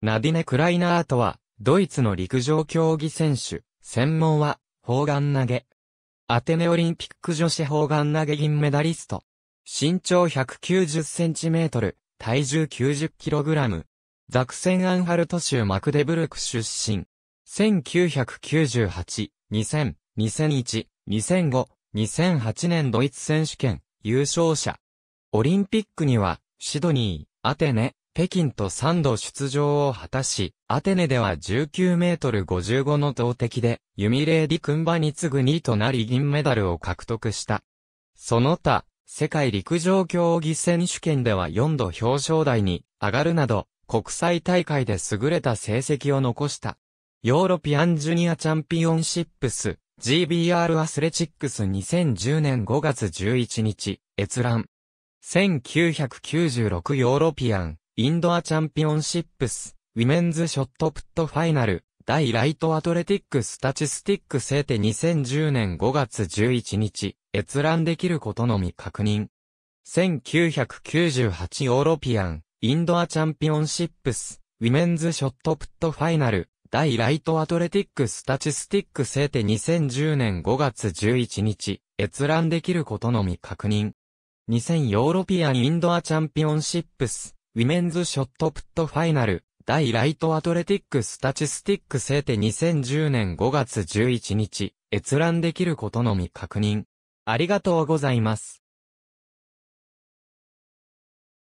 ナディネ・クライナーとは、ドイツの陸上競技選手、専門は、砲丸投げ。アテネオリンピック女子砲丸投げ銀メダリスト。身長1 9 0トル、体重9 0ラム。ザクセンアンハルト州マクデブルク出身。1998、2000、2001、2005、2008年ドイツ選手権、優勝者。オリンピックには、シドニー、アテネ、北京と3度出場を果たし、アテネでは19メートル55の投擲で、ユミレーディ・クンバに次ぐ2位となり銀メダルを獲得した。その他、世界陸上競技選手権では4度表彰台に上がるなど、国際大会で優れた成績を残した。ヨーロピアンジュニアチャンピオンシップス GBR アスレチックス2010年5月11日閲覧1996ヨーロピアンインドアチャンピオンシップス、ウィメンズショットプットファイナル、大ライトアトレティックスタチスティック制定2010年5月11日、閲覧できることのみ確認。1998ヨーロピアン、インドアチャンピオンシップス、ウィメンズショットプットファイナル、大ライトアトレティックスタチスティック制定2010年5月11日、閲覧できることのみ確認。2000ヨーロピアンインドアチャンピオンシップス、ウィメンズショットプットファイナル、大ライトアトレティックスタチスティック制定2010年5月11日、閲覧できることのみ確認。ありがとうございます。